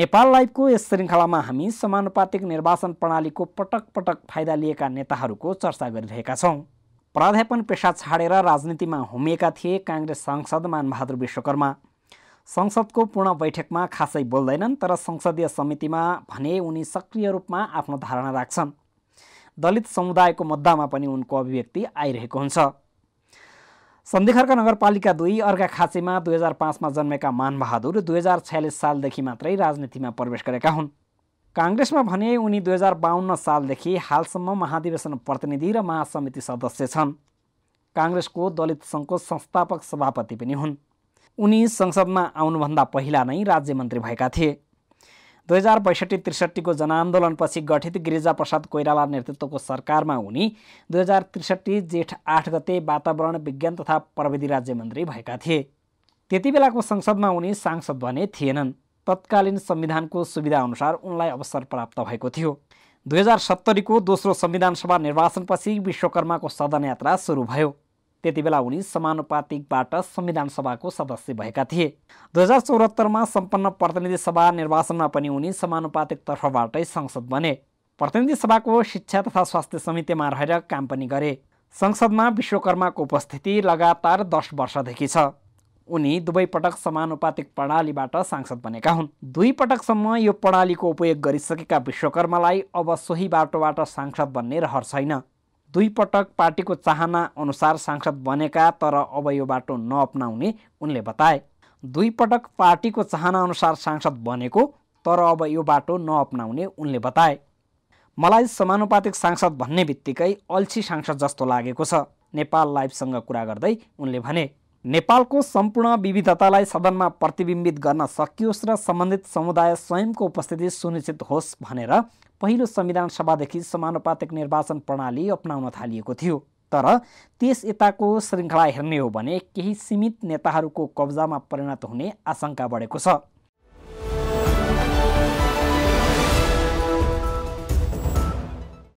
नेपाल लाइभको यस श्रृङ्खलामा हामी समानुपातिक निर्वाचन प्रणालीको पटक पटक फाइदा लिएका नेताहरूको चर्चा गरिरहेका छौँ प्राध्यापन पेसा छाडेर राजनीतिमा हुमिएका थिए काङ्ग्रेस सांसद मानबहादुर विश्वकर्मा संसदको पूर्ण बैठकमा खासै बोल्दैनन् तर संसदीय समितिमा भने उनी सक्रिय रूपमा आफ्नो धारणा राख्छन् दलित समुदायको मुद्दामा पनि उनको अभिव्यक्ति आइरहेको हुन्छ सन्धिखरका नगरपालिका दुई अर्घा खाँचेमा दुई हजार पाँचमा जन्मेका मानबहादुर दुई हजार छयालिस सालदेखि मात्रै राजनीतिमा प्रवेश गरेका हुन् काङ्ग्रेसमा भने उनी दुई हजार बाहन्न सालदेखि हालसम्म महाधिवेशन प्रतिनिधि र महासमिति सदस्य छन् काङ्ग्रेसको दलित सङ्घको संस्थापक सभापति पनि हुन् उनी संसदमा आउनुभन्दा पहिला नै राज्यमन्त्री भएका थिए दुई हजार बैसठी त्रिसठीको जनआन्दोलनपछि गठित गिरिजाप्रसाद कोइराला नेतृत्वको सरकारमा उनी दुई हजार त्रिसठी जेठ आठ गते वातावरण विज्ञान तथा प्रविधि मन्त्री भएका थिए त्यति बेलाको संसदमा उनी सांसद भने थिएनन् तत्कालीन संविधानको सुविधाअनुसार उनलाई अवसर प्राप्त भएको थियो दुई हजार सत्तरीको दोस्रो संविधानसभा निर्वाचनपछि विश्वकर्माको सदनयात्रा सुरु भयो त्यति बेला उनी समानुपातिकबाट संविधान सभाको सदस्य भएका थिए दुई हजार चौहत्तरमा सम्पन्न प्रतिनिधि सभा निर्वाचनमा पनि उनी समानुपातिक तर्फबाटै संसद बने प्रतिनिधि सभाको शिक्षा तथा स्वास्थ्य समितिमा रहेर काम पनि गरे संसदमा विश्वकर्माको उपस्थिति लगातार दस वर्षदेखि छ उनी दुवै पटक समानुपातिक प्रणालीबाट सांसद बनेका हुन् दुई पटकसम्म यो प्रणालीको उपयोग गरिसकेका विश्वकर्मालाई अब सोही बाटोबाट सांसद बन्ने रहर छैन दुई पटक पार्टीको चाहना अनुसार सांसद बनेका तर अब यो बाटो नअपनाउने उनले बताए दुई पटक पार्टीको चाहना अनुसार सांसद बनेको तर अब यो बाटो नअपनाउने उनले बताए मलाई समानुपातिक सांसद भन्ने बित्तिकै अल्छी सांसद जस्तो लागेको छ नेपाल लाइभसँग कुरा गर्दै उनले भने नेपालको सम्पूर्ण विविधतालाई सदनमा प्रतिबिम्बित गर्न सकियोस् र सम्बन्धित समुदाय स्वयंको उपस्थिति सुनिश्चित होस् भनेर पहिलो संविधान सभादेखि समानुपातिक निर्वाचन प्रणाली अप्नाउन थालिएको थियो तर त्यस यताको श्रृङ्खला हेर्ने हो भने केही सीमित नेताहरूको कब्जामा परिणत हुने आशंका बढेको छ